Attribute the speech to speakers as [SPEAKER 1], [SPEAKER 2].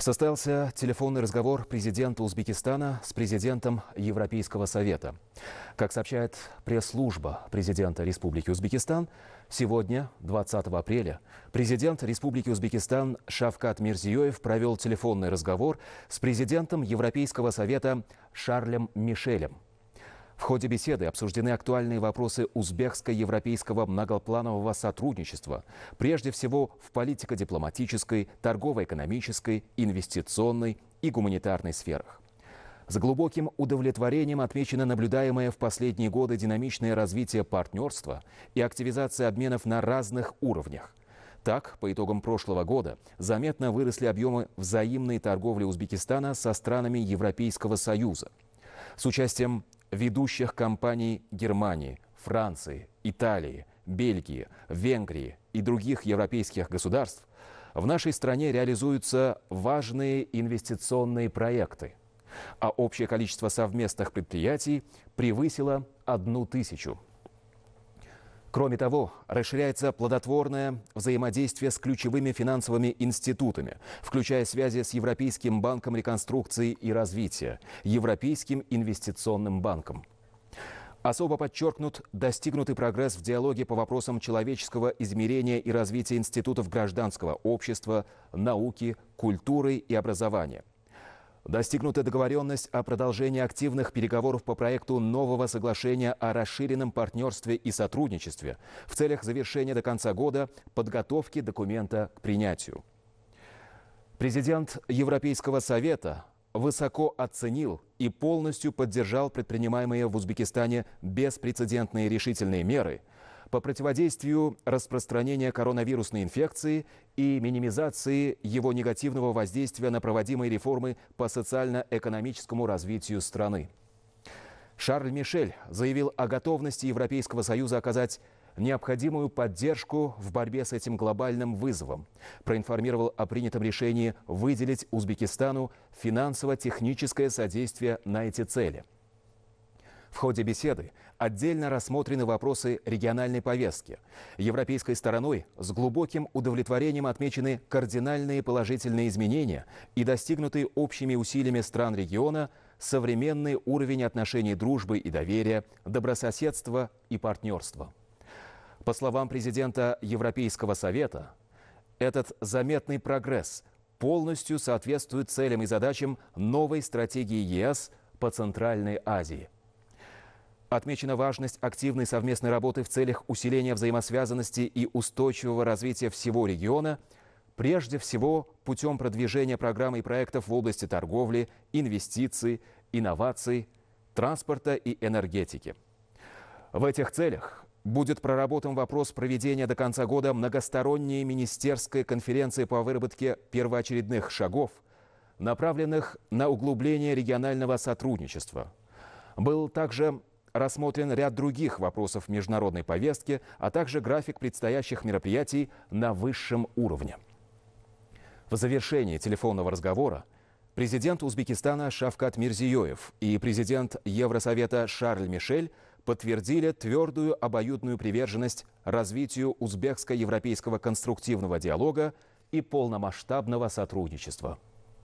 [SPEAKER 1] Состоялся телефонный разговор президента Узбекистана с президентом Европейского совета. Как сообщает пресс-служба президента Республики Узбекистан, сегодня, 20 апреля, президент Республики Узбекистан Шавкат Мирзиёев провел телефонный разговор с президентом Европейского совета Шарлем Мишелем – ходе беседы обсуждены актуальные вопросы узбекско-европейского многопланового сотрудничества, прежде всего в политико-дипломатической, торгово-экономической, инвестиционной и гуманитарной сферах. С глубоким удовлетворением отмечено наблюдаемое в последние годы динамичное развитие партнерства и активизация обменов на разных уровнях. Так, по итогам прошлого года заметно выросли объемы взаимной торговли Узбекистана со странами Европейского Союза. С участием ведущих компаний Германии, Франции, Италии, Бельгии, Венгрии и других европейских государств, в нашей стране реализуются важные инвестиционные проекты, а общее количество совместных предприятий превысило одну тысячу. Кроме того, расширяется плодотворное взаимодействие с ключевыми финансовыми институтами, включая связи с Европейским банком реконструкции и развития, Европейским инвестиционным банком. Особо подчеркнут достигнутый прогресс в диалоге по вопросам человеческого измерения и развития институтов гражданского общества, науки, культуры и образования – Достигнута договоренность о продолжении активных переговоров по проекту нового соглашения о расширенном партнерстве и сотрудничестве в целях завершения до конца года подготовки документа к принятию. Президент Европейского совета высоко оценил и полностью поддержал предпринимаемые в Узбекистане беспрецедентные решительные меры – по противодействию распространения коронавирусной инфекции и минимизации его негативного воздействия на проводимые реформы по социально-экономическому развитию страны. Шарль Мишель заявил о готовности Европейского Союза оказать необходимую поддержку в борьбе с этим глобальным вызовом. Проинформировал о принятом решении выделить Узбекистану финансово-техническое содействие на эти цели – в ходе беседы отдельно рассмотрены вопросы региональной повестки. Европейской стороной с глубоким удовлетворением отмечены кардинальные положительные изменения и достигнутые общими усилиями стран региона современный уровень отношений дружбы и доверия, добрососедства и партнерства. По словам президента Европейского совета, этот заметный прогресс полностью соответствует целям и задачам новой стратегии ЕС по Центральной Азии – Отмечена важность активной совместной работы в целях усиления взаимосвязанности и устойчивого развития всего региона, прежде всего путем продвижения программ и проектов в области торговли, инвестиций, инноваций, транспорта и энергетики. В этих целях будет проработан вопрос проведения до конца года многосторонней министерской конференции по выработке первоочередных шагов, направленных на углубление регионального сотрудничества. Был также рассмотрен ряд других вопросов международной повестки, а также график предстоящих мероприятий на высшем уровне. В завершении телефонного разговора президент Узбекистана Шавкат Мирзиёев и президент Евросовета Шарль Мишель подтвердили твердую обоюдную приверженность развитию узбекско-европейского конструктивного диалога и полномасштабного сотрудничества.